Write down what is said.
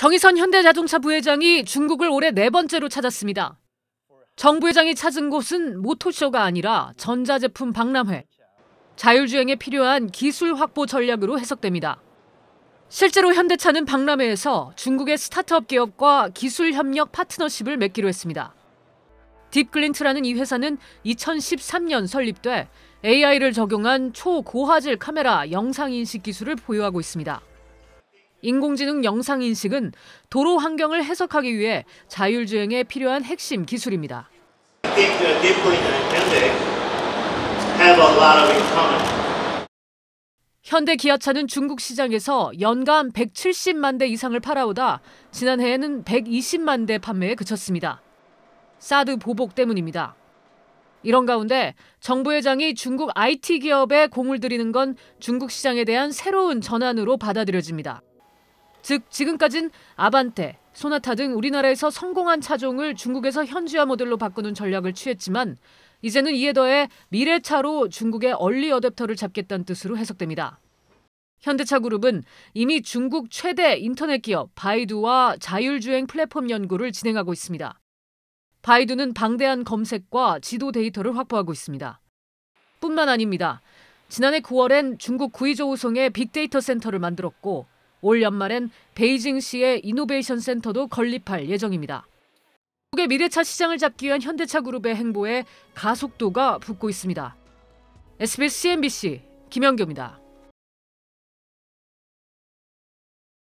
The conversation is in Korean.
정의선 현대자동차 부회장이 중국을 올해 네 번째로 찾았습니다. 정 부회장이 찾은 곳은 모토쇼가 아니라 전자제품 박람회, 자율주행에 필요한 기술 확보 전략으로 해석됩니다. 실제로 현대차는 박람회에서 중국의 스타트업 기업과 기술 협력 파트너십을 맺기로 했습니다. 딥글린트라는 이 회사는 2013년 설립돼 AI를 적용한 초고화질 카메라 영상인식 기술을 보유하고 있습니다. 인공지능 영상인식은 도로 환경을 해석하기 위해 자율주행에 필요한 핵심 기술입니다. 현대 기아차는 중국 시장에서 연간 170만 대 이상을 팔아오다 지난해에는 120만 대 판매에 그쳤습니다. 사드 보복 때문입니다. 이런 가운데 정부 회장이 중국 IT 기업에 공을 들이는 건 중국 시장에 대한 새로운 전환으로 받아들여집니다. 즉 지금까진 아반떼, 소나타 등 우리나라에서 성공한 차종을 중국에서 현지화 모델로 바꾸는 전략을 취했지만 이제는 이에 더해 미래차로 중국의 얼리 어댑터를 잡겠다는 뜻으로 해석됩니다. 현대차 그룹은 이미 중국 최대 인터넷 기업 바이두와 자율주행 플랫폼 연구를 진행하고 있습니다. 바이두는 방대한 검색과 지도 데이터를 확보하고 있습니다. 뿐만 아닙니다. 지난해 9월엔 중국 구이저우성에 빅데이터 센터를 만들었고 올 연말엔 베이징시의 이노베이션 센터도 건립할 예정입니다. 국의 미래차 시장을 잡기 위한 현대차 그룹의 행보에 가속도가 붙고 있습니다. SBS CNBC 김현교입니다.